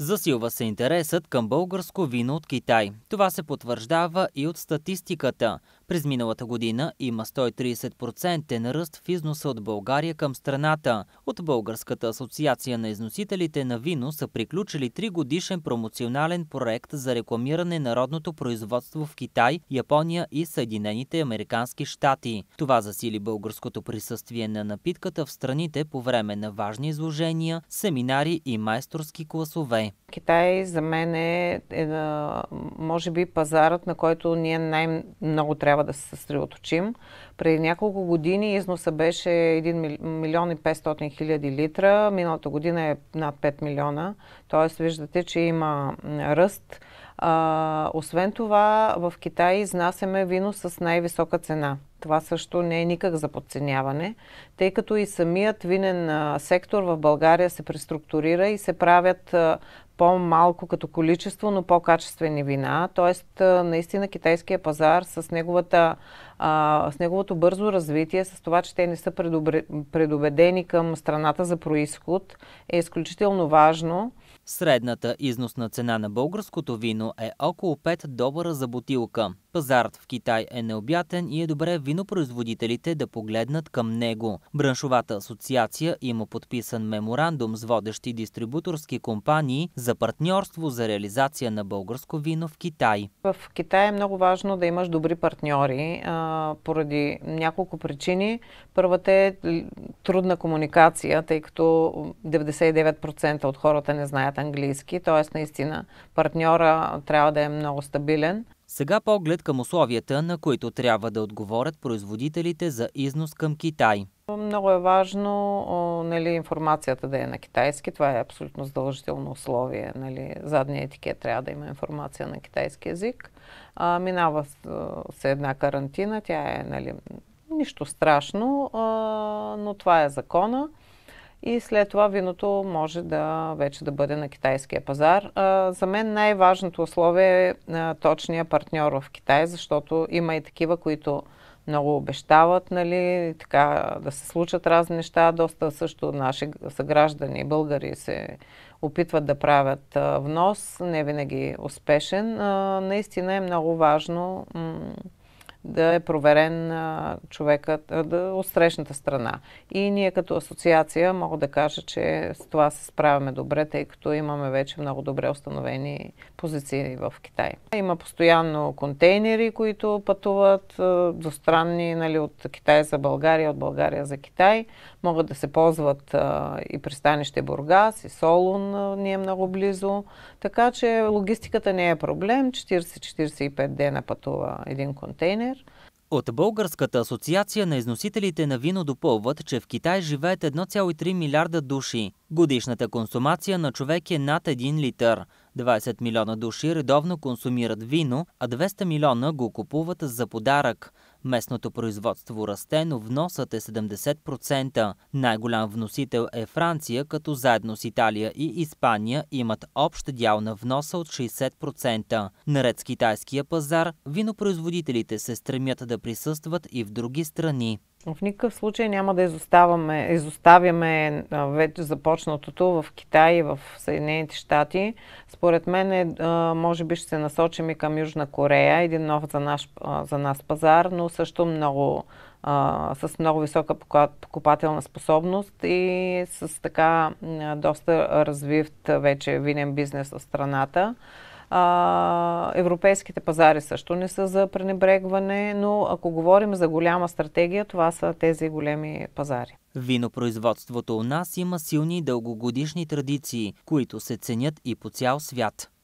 Засилва се интересът към българско вино от Китай. Това се потвърждава и от статистиката. През миналата година има 130% ръст в износа от България към страната. От Българската асоциация на износителите на вино са приключили 3 годишен промоционален проект за рекламиране на родното производство в Китай, Япония и Съединените Американски щати. Това засили българското присъствие на напитката в страните по време на важни изложения, семинари и майсторски класове. Китай за мен е, е може би, пазарът, на който ние най-много трябва трябва да се съсредоточим. Преди няколко години износа беше 1 милион и 500 хиляди литра, миналата година е над 5 милиона, т.е. виждате, че има ръст. А, освен това, в Китай изнасяме вино с най-висока цена – това също не е никак за подценяване, тъй като и самият винен сектор в България се преструктурира и се правят по-малко като количество, но по-качествени вина. Тоест, наистина китайския пазар с, неговата, с неговото бързо развитие, с това, че те не са предубедени към страната за происход, е изключително важно. Средната износна цена на българското вино е около 5 долара за бутилка. Пазарът в Китай е необятен и е добре винопроизводителите да погледнат към него. Браншовата асоциация има подписан меморандум с водещи дистрибуторски компании за партньорство за реализация на българско вино в Китай. В Китай е много важно да имаш добри партньори а, поради няколко причини. Първата е трудна комуникация, тъй като 99% от хората не знаят английски, т.е. наистина партньора трябва да е много стабилен. Сега поглед към условията, на които трябва да отговорят производителите за износ към Китай. Много е важно нали, информацията да е на китайски. Това е абсолютно задължително условие. Нали. Задния етикет трябва да има информация на китайски язик. А, минава се една карантина. Тя е нали, нищо страшно, а, но това е закона и след това виното може да вече да бъде на китайския пазар. А, за мен най-важното условие е а, точния партньор в Китай, защото има и такива, които много обещават, нали, така да се случат разни неща. Доста също наши съграждани, българи се опитват да правят а, внос, не винаги успешен. наистина е много важно да е проверен човекът, да, от срещната страна. И ние като асоциация мога да кажа, че с това се справяме добре, тъй като имаме вече много добре установени позиции в Китай. Има постоянно контейнери, които пътуват двустранни нали, от Китай за България, от България за Китай. Могат да се ползват а, и пристанище Бургас, и Солун а, ни е много близо. Така че логистиката не е проблем. 40-45 дена пътува един контейнер. От Българската асоциация на износителите на вино допълват, че в Китай живеят 1,3 милиарда души. Годишната консумация на човек е над 1 литър. 20 милиона души редовно консумират вино, а 200 милиона го купуват за подарък. Местното производство расте, но вносът е 70%. Най-голям вносител е Франция, като заедно с Италия и Испания имат общ дял на вноса от 60%. Наред с китайския пазар, винопроизводителите се стремят да присъстват и в други страни. Но в никакъв случай няма да изоставаме, изоставяме вече започнатото в Китай и в Съединените щати. Според мен, е, може би ще се насочим и към Южна Корея, един нов за, наш, за нас пазар, но също много а, с много висока покупателна способност и с така доста развив вече винен бизнес в страната. А, европейските пазари също не са за пренебрегване, но ако говорим за голяма стратегия, това са тези големи пазари. Винопроизводството у нас има силни дългогодишни традиции, които се ценят и по цял свят.